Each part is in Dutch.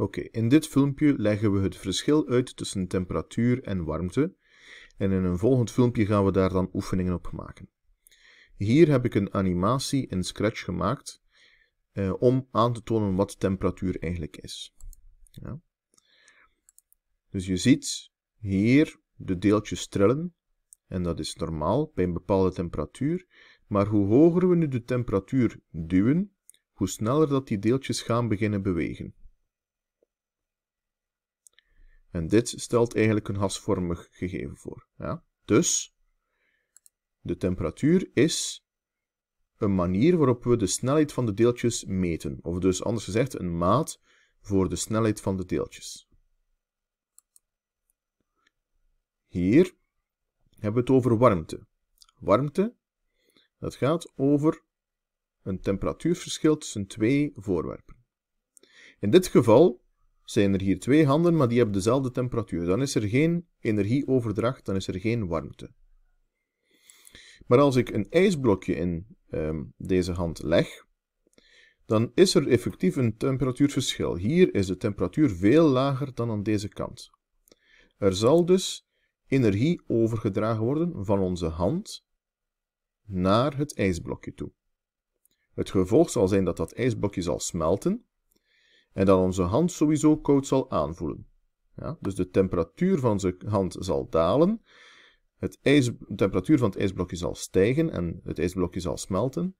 Oké, in dit filmpje leggen we het verschil uit tussen temperatuur en warmte. En in een volgend filmpje gaan we daar dan oefeningen op maken. Hier heb ik een animatie in Scratch gemaakt eh, om aan te tonen wat temperatuur eigenlijk is. Ja. Dus je ziet hier de deeltjes trillen. En dat is normaal bij een bepaalde temperatuur. Maar hoe hoger we nu de temperatuur duwen, hoe sneller dat die deeltjes gaan beginnen bewegen. En dit stelt eigenlijk een hasvormig gegeven voor. Ja? Dus de temperatuur is een manier waarop we de snelheid van de deeltjes meten. Of dus anders gezegd een maat voor de snelheid van de deeltjes. Hier hebben we het over warmte. Warmte, dat gaat over een temperatuurverschil tussen twee voorwerpen. In dit geval zijn er hier twee handen, maar die hebben dezelfde temperatuur. Dan is er geen energieoverdracht, dan is er geen warmte. Maar als ik een ijsblokje in ehm, deze hand leg, dan is er effectief een temperatuurverschil. Hier is de temperatuur veel lager dan aan deze kant. Er zal dus energie overgedragen worden van onze hand naar het ijsblokje toe. Het gevolg zal zijn dat dat ijsblokje zal smelten en dat onze hand sowieso koud zal aanvoelen. Ja, dus de temperatuur van zijn hand zal dalen, het ijs, de temperatuur van het ijsblokje zal stijgen en het ijsblokje zal smelten,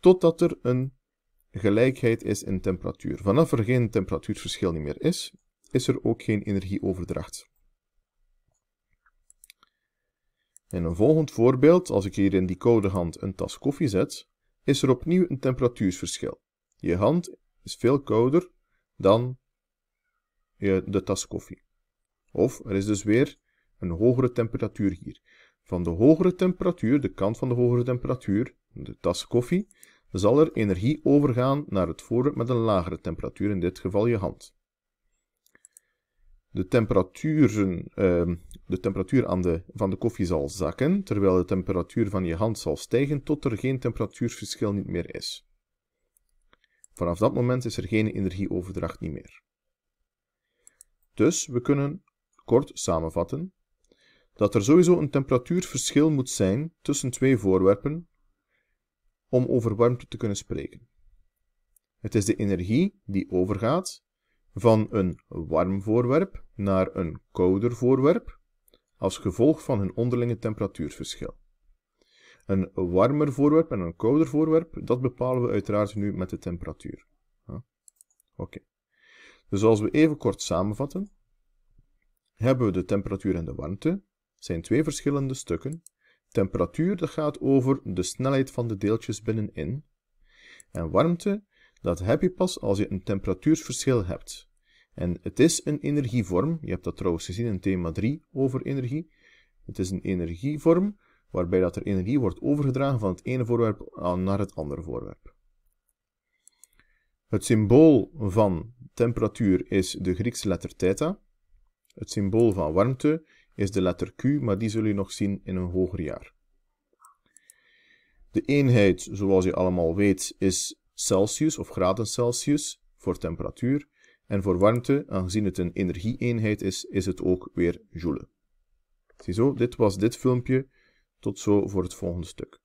totdat er een gelijkheid is in temperatuur. Vanaf er geen temperatuurverschil meer is, is er ook geen energieoverdracht. In een volgend voorbeeld, als ik hier in die koude hand een tas koffie zet, is er opnieuw een temperatuursverschil. Je hand is veel kouder dan de tas koffie. Of er is dus weer een hogere temperatuur hier. Van de hogere temperatuur, de kant van de hogere temperatuur, de tas koffie, zal er energie overgaan naar het voorwerp met een lagere temperatuur, in dit geval je hand. De, temperaturen, ehm, de temperatuur aan de, van de koffie zal zakken, terwijl de temperatuur van je hand zal stijgen tot er geen temperatuurverschil niet meer is. Vanaf dat moment is er geen energieoverdracht niet meer. Dus we kunnen kort samenvatten dat er sowieso een temperatuurverschil moet zijn tussen twee voorwerpen om over warmte te kunnen spreken. Het is de energie die overgaat van een warm voorwerp naar een kouder voorwerp als gevolg van hun onderlinge temperatuurverschil. Een warmer voorwerp en een kouder voorwerp, dat bepalen we uiteraard nu met de temperatuur. Oké. Dus als we even kort samenvatten, hebben we de temperatuur en de warmte. Dat zijn twee verschillende stukken. Temperatuur dat gaat over de snelheid van de deeltjes binnenin. En warmte, dat heb je pas als je een temperatuursverschil hebt. En het is een energievorm, je hebt dat trouwens gezien in thema 3 over energie. Het is een energievorm waarbij dat er energie wordt overgedragen van het ene voorwerp naar het andere voorwerp. Het symbool van temperatuur is de Griekse letter theta. Het symbool van warmte is de letter Q, maar die zul je nog zien in een hoger jaar. De eenheid, zoals je allemaal weet, is Celsius of graden Celsius voor temperatuur. En voor warmte, aangezien het een energieeenheid is, is het ook weer joule. Ziezo, dit was dit filmpje tot zo voor het volgende stuk.